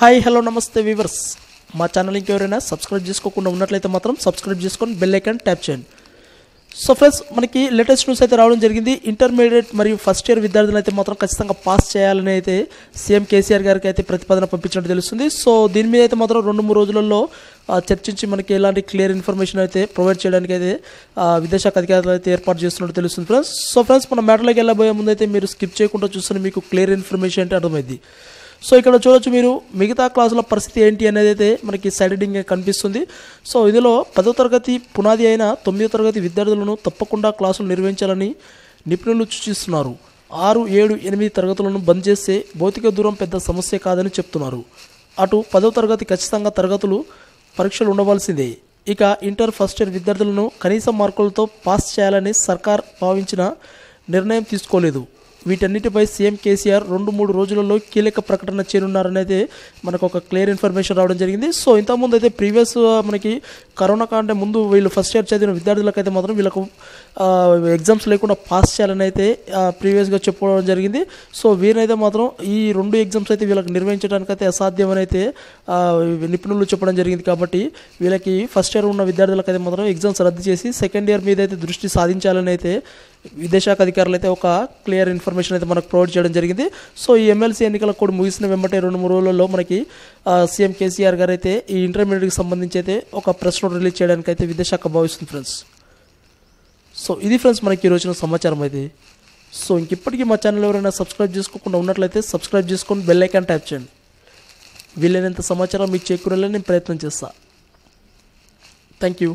hi hello నమస్తే viewers మా channel ఇంకెవరైనా సబ్స్క్రైబ్ చేసుకోకుండా ఉన్నట్లయితే మాత్రం సబ్స్క్రైబ్ చేసుకొని బెల్ ఐకాన్ ట్యాప్ చేయండి సో ఫ్రెండ్స్ మనకి లేటెస్ట్ న్యూస్ అయితే రావడం జరిగింది ఇంటర్మీడియట్ మరియు ఫస్ట్ ఇయర్ విద్యార్థులను అయితే మాత్రం ఖచ్చితంగా పాస్ చేయాలని అయితే సీఎం కేసీఆర్ గారికి అయితే ప్రతిపాదన పంపించినట్టు తెలుస్తుంది సో దీని మీద అయితే మాత్రం రెండు మూడు రోజులలో చర్చించి మనకి ఎలాంటి క్లియర్ ఇన్ఫర్మేషన్ అయితే ప్రొవైడ్ చేయడానికి అయితే విదేశాఖ అధికారులు అయితే ఏర్పాటు చేస్తున్నట్టు తెలుస్తుంది ఫ్రెండ్స్ సో ఫ్రెండ్స్ మన మ్యాటర్లోకి వెళ్ళబోయే ముందు అయితే మీరు స్కిప్ చేయకుండా చూస్తున్న మీకు క్లియర్ ఇన్ఫర్మేషన్ అంటే అర్థమైంది సో ఇక్కడ చూడొచ్చు మీరు మిగతా క్లాసుల పరిస్థితి ఏంటి అనేది అయితే మనకి సైడింగ్ కనిపిస్తుంది సో ఇందులో పదో తరగతి పునాది అయిన తొమ్మిదో తరగతి విద్యార్థులను తప్పకుండా క్లాసులు నిర్వహించాలని నిపుణులు సూచిస్తున్నారు ఆరు ఏడు ఎనిమిది తరగతులను బంద్ చేస్తే భౌతిక దూరం పెద్ద సమస్య కాదని చెప్తున్నారు అటు పదో తరగతి ఖచ్చితంగా తరగతులు పరీక్షలు ఉండవలసిందే ఇక ఇంటర్ ఫస్ట్ ఇయర్ విద్యార్థులను కనీస మార్కులతో పాస్ చేయాలని సర్కార్ భావించిన నిర్ణయం తీసుకోలేదు వీటన్నిటిపై సీఎం కేసీఆర్ రెండు మూడు రోజులలో కీలక ప్రకటన చేరున్నారనేది మనకు ఒక క్లియర్ ఇన్ఫర్మేషన్ రావడం జరిగింది సో ఇంతకుముందు అయితే ప్రీవియస్ మనకి కరోనా కంటే ముందు వీళ్ళు ఫస్ట్ ఇయర్ చదివిన విద్యార్థులకు అయితే మాత్రం వీళ్ళకు ఎగ్జామ్స్ లేకుండా పాస్ చేయాలని అయితే ప్రీవియస్గా చెప్పడం జరిగింది సో వీరైతే మాత్రం ఈ రెండు ఎగ్జామ్స్ అయితే వీళ్ళకి నిర్వహించడానికి అయితే అని అయితే నిపుణులు చెప్పడం జరిగింది కాబట్టి వీళ్ళకి ఫస్ట్ ఇయర్ ఉన్న విద్యార్థులకైతే మాత్రం ఎగ్జామ్స్ రద్దు చేసి సెకండ్ ఇయర్ మీద అయితే దృష్టి సాధించాలని అయితే విదేశాఖ అధికారులు అయితే ఒక క్లియర్ ఇన్ఫర్మేషన్ అయితే మనకు ప్రొవైడ్ చేయడం జరిగింది సో ఈ ఎమ్మెల్సీ ఎన్నికలకు కూడా ముగిసిన వెంబటే రెండు మూడు రోజులలో మనకి సీఎం కేసీఆర్ గారు అయితే ఈ ఇంటర్మీడియట్కి సంబంధించి అయితే ఒక ప్రెస్ పాస్పోర్ట్ రిలీజ్ చేయడానికి అయితే విద్యాశాఖ భావిస్తుంది ఫ్రెండ్స్ సో ఇది ఫ్రెండ్స్ మనకి ఈ రోజున సమాచారం అయితే సో ఇంకెప్పటికీ మా ఛానల్ ఎవరైనా సబ్స్క్రైబ్ చేసుకోకుండా ఉన్నట్లయితే సబ్స్క్రైబ్ చేసుకొని బెల్ ఐకాన్ ట్యాప్ చేయండి వీళ్ళైనంత సమాచారం మీకు చేకూరాలని నేను ప్రయత్నం చేస్తాను థ్యాంక్ యూ